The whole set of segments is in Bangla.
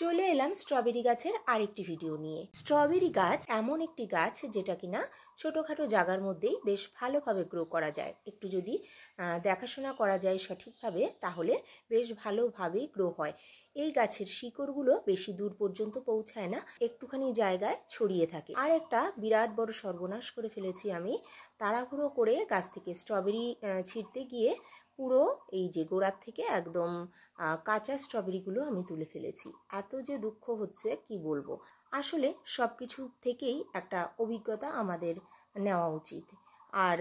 চলে এলাম স্ট্রবেরি গাছের আরেকটি ভিডিও নিয়ে স্ট্রবেরি গাছ এমন একটি গাছ যেটা কিনা ছোটোখাটো জায়গার মধ্যেই বেশ ভালোভাবে গ্রো করা যায় একটু যদি দেখাশোনা করা যায় সঠিকভাবে তাহলে বেশ ভালোভাবেই গ্রো হয় এই গাছের শিকড়গুলো বেশি দূর পর্যন্ত পৌঁছায় না একটুখানি জায়গায় ছড়িয়ে থাকে আর একটা বিরাট বড় সর্বনাশ করে ফেলেছি আমি তাড়াহুড়ো করে গাছ থেকে স্ট্রবেরি ছিঁড়তে গিয়ে পুরো এই যে গোড়ার থেকে একদম কাঁচা স্ট্রবেরিগুলো আমি তুলে ফেলেছি এত যে দুঃখ হচ্ছে কি বলবো আসলে সব কিছু থেকেই একটা অভিজ্ঞতা আমাদের নেওয়া উচিত আর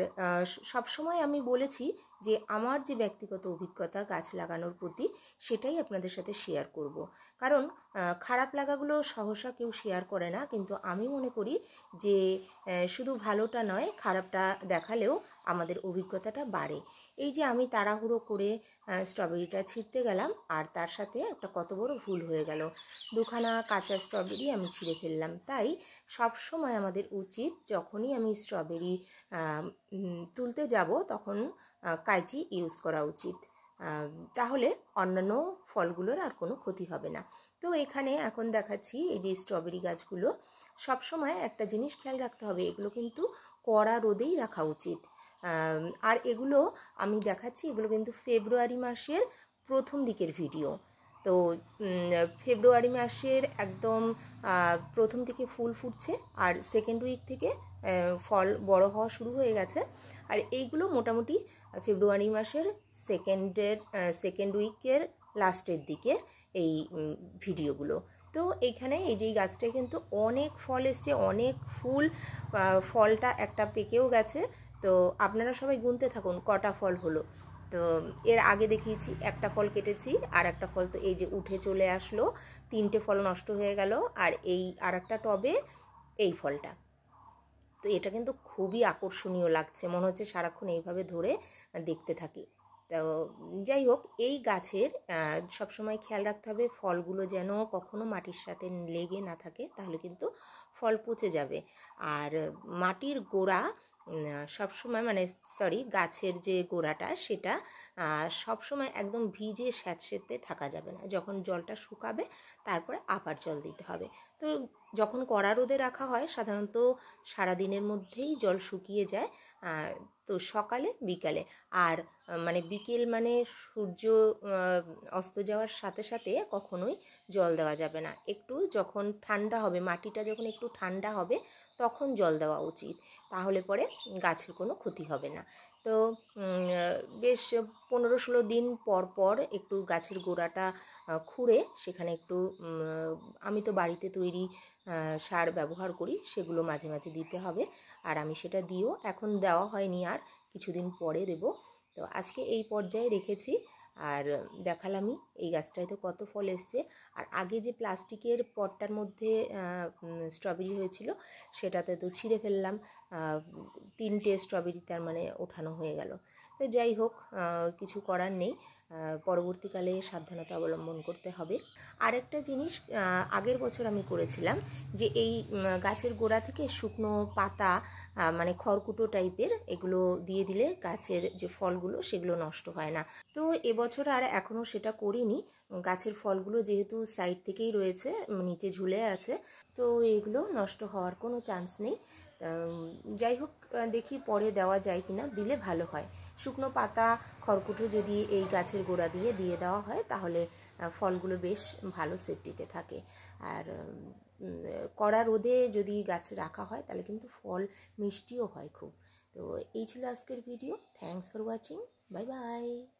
সবসময় আমি বলেছি যে আমার যে ব্যক্তিগত অভিজ্ঞতা গাছ লাগানোর প্রতি সেটাই আপনাদের সাথে শেয়ার করব। কারণ খারাপ লাগাগুলো সহসা কেউ শেয়ার করে না কিন্তু আমি মনে করি যে শুধু ভালোটা নয় খারাপটা দেখালেও আমাদের অভিজ্ঞতাটা বাড়ে এই যে আমি তাড়াহুড়ো করে স্ট্রবেরিটা ছিঁড়তে গেলাম আর তার সাথে একটা কত বড় ভুল হয়ে গেল দুখানা কাঁচা স্ট্রবেরি আমি ছিঁড়ে ফেললাম তাই সব সময় আমাদের উচিত যখনই আমি স্ট্রবেরি তুলতে যাব তখন কাঁচি ইউজ করা উচিত তাহলে অন্যান্য ফলগুলোর আর কোনো ক্ষতি হবে না তো এখানে এখন দেখাচ্ছি এই যে স্ট্রবেরি গাছগুলো সবসময় একটা জিনিস খেয়াল রাখতে হবে এগুলো কিন্তু কড়া রোদেই রাখা উচিত আর এগুলো আমি দেখাচ্ছি এগুলো কিন্তু ফেব্রুয়ারি মাসের প্রথম দিকের ভিডিও তো ফেব্রুয়ারি মাসের একদম প্রথম থেকে ফুল ফুটছে আর সেকেন্ড উইক থেকে ফল বড় হওয়া শুরু হয়ে গেছে আর এইগুলো মোটামুটি ফেব্রুয়ারি মাসের সেকেন্ডের সেকেন্ড উইকের লাস্টের দিকে এই ভিডিওগুলো তো এখানে এই যে গাছটায় কিন্তু অনেক ফল এসছে অনেক ফুল ফলটা একটা পেকেও গেছে তো আপনারা সবাই গুনতে থাকুন কটা ফল হলো তো এর আগে দেখিয়েছি একটা ফল কেটেছি আর একটা ফল তো এই যে উঠে চলে আসলো তিনটে ফল নষ্ট হয়ে গেল আর এই আর একটা টবে এই ফলটা তো এটা কিন্তু খুবই আকর্ষণীয় লাগছে মনে হচ্ছে সারাক্ষণ এইভাবে ধরে দেখতে থাকি তো যাই হোক এই গাছের সবসময় খেয়াল রাখতে হবে ফলগুলো যেন কখনো মাটির সাথে লেগে না থাকে তাহলে কিন্তু ফল পচে যাবে আর মাটির গোড়া সব সময় মানে সরি গাছের যে গোড়াটা সেটা সব সময় একদম ভিজে স্যাঁতসেঁতে থাকা যাবে না যখন জলটা শুকাবে তারপরে আবার জল দিতে হবে তো যখন কড়া রোদে রাখা হয় সাধারণত সারাদিনের মধ্যেই জল শুকিয়ে যায় আর তো সকালে বিকালে আর মানে বিকেল মানে সূর্য অস্ত যাওয়ার সাথে সাথে কখনোই জল দেওয়া যাবে না একটু যখন ঠান্ডা হবে মাটিটা যখন একটু ঠান্ডা হবে তখন জল দেওয়া উচিত তাহলে পরে গাছের কোনো ক্ষতি হবে না তো বেশ পনেরো ষোলো দিন পর পর একটু গাছের গোড়াটা খুঁড়ে সেখানে একটু আমি তো বাড়িতে তৈরি সার ব্যবহার করি সেগুলো মাঝে মাঝে দিতে হবে আর আমি সেটা দিও এখন দেওয়া হয়নি আর কিছুদিন পরে দেব তো আজকে এই পর্যায়ে রেখেছি আর দেখালামই এই গাছটায় তো কত ফল এসছে আর আগে যে প্লাস্টিকের পটটার মধ্যে স্ট্রবেরি হয়েছিল সেটাতে তো ছিঁড়ে ফেললাম তিনটে স্ট্রবেরি তার মানে ওঠানো হয়ে গেল তো যাই হোক কিছু করার নেই পরবর্তীকালে সাবধানতা অবলম্বন করতে হবে আরেকটা জিনিস আগের বছর আমি করেছিলাম যে এই গাছের গোড়া থেকে শুকনো পাতা মানে খড়কুটো টাইপের এগুলো দিয়ে দিলে গাছের যে ফলগুলো সেগুলো নষ্ট হয় না তো এবছর আর এখনও সেটা করিনি গাছের ফলগুলো যেহেতু সাইড থেকেই রয়েছে নিচে ঝুলে আছে তো এগুলো নষ্ট হওয়ার কোনো চান্স নেই যাই হোক দেখি পরে দেওয়া যায় কি না দিলে ভালো হয় শুকনো পাতা খড়কুটো যদি এই গাছের গোড়া দিয়ে দিয়ে দেওয়া হয় তাহলে ফলগুলো বেশ ভালো সেফটিতে থাকে আর কড়া রোদে যদি গাছ রাখা হয় তাহলে কিন্তু ফল মিষ্টিও হয় খুব তো এই ছিল আজকের video thanks for watching bye by